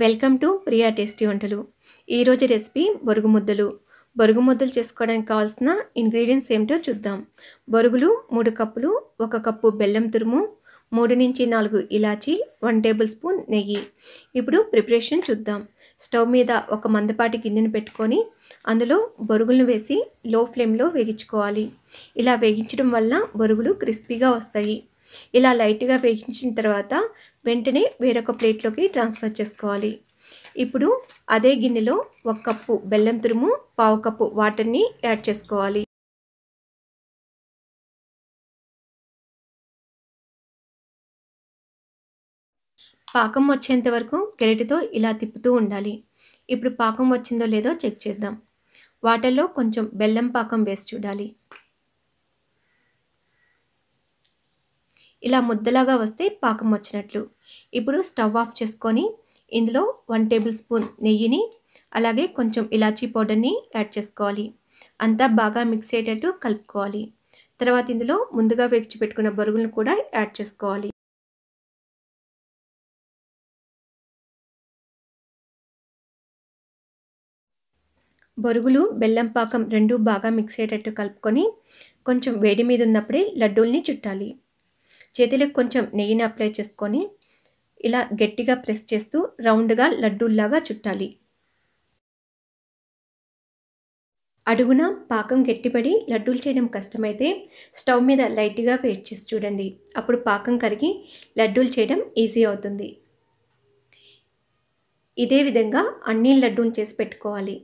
welcome to Priya tasty వంటలు ఈరోజు recipe బొరుగు ముద్దలు బొరుగు ముద్దలు చేసుకోవడానికి కావాల్సిన ఇంగ్రీడియంట్స్ ఏమిటో చూద్దాం బొరుగులు మూడు కప్పులు ఒక కప్పు బెల్లం తురుము మూడు నుంచి నాలుగు ఇలాచి వన్ టేబుల్ స్పూన్ నెయ్యి ఇప్పుడు ప్రిపరేషన్ చూద్దాం స్టవ్ మీద ఒక మందపాటి గిన్నెను పెట్టుకొని అందులో బొరుగులను వేసి లో ఫ్లేమ్లో వేగించుకోవాలి ఇలా వేగించడం వల్ల బొరుగులు క్రిస్పీగా వస్తాయి ఇలా లైట్గా వేగించిన తర్వాత వెంటనే వేరొక ప్లేట్లోకి ట్రాన్స్ఫర్ చేసుకోవాలి ఇప్పుడు అదే గిన్నెలో ఒక కప్పు బెల్లం తురుము పావు కప్పు వాటర్ని యాడ్ చేసుకోవాలి పాకం వచ్చేంత వరకు గరిటెతో ఇలా తిప్పుతూ ఉండాలి ఇప్పుడు పాకం వచ్చిందో లేదో చెక్ చేద్దాం వాటర్లో కొంచెం బెల్లం పాకం వేసి చూడాలి ఇలా ముద్దలాగా వస్తే పాకం వచ్చినట్లు ఇప్పుడు స్టవ్ ఆఫ్ చేసుకొని ఇందులో వన్ టేబుల్ స్పూన్ నెయ్యిని అలాగే కొంచెం ఇలాచీ పౌడర్ని యాడ్ చేసుకోవాలి అంతా బాగా మిక్స్ అయ్యేటట్టు కలుపుకోవాలి తర్వాత ఇందులో ముందుగా వేచి పెట్టుకున్న బరుగులను కూడా యాడ్ చేసుకోవాలి బరుగులు బెల్లం పాకం రెండు బాగా మిక్స్ అయ్యేటట్టు కలుపుకొని కొంచెం వేడి మీద ఉన్నప్పుడే లడ్డూల్ని చుట్టాలి చేతులకు కొంచెం నెయ్యిని అప్లై చేసుకొని ఇలా గట్టిగా ప్రెస్ చేస్తూ రౌండ్గా లడ్డూల్లాగా చుట్టాలి అడుగున పాకం గట్టిపడి లడ్డూలు చేయడం కష్టమైతే స్టవ్ మీద లైట్గా వేట్ చేసి చూడండి అప్పుడు పాకం కరిగి లడ్డూలు చేయడం ఈజీ అవుతుంది ఇదే విధంగా అన్ని లడ్డూలు చేసి పెట్టుకోవాలి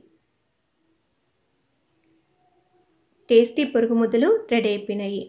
టేస్టీ పొరుగు ముద్దలు రెడీ అయిపోయినాయి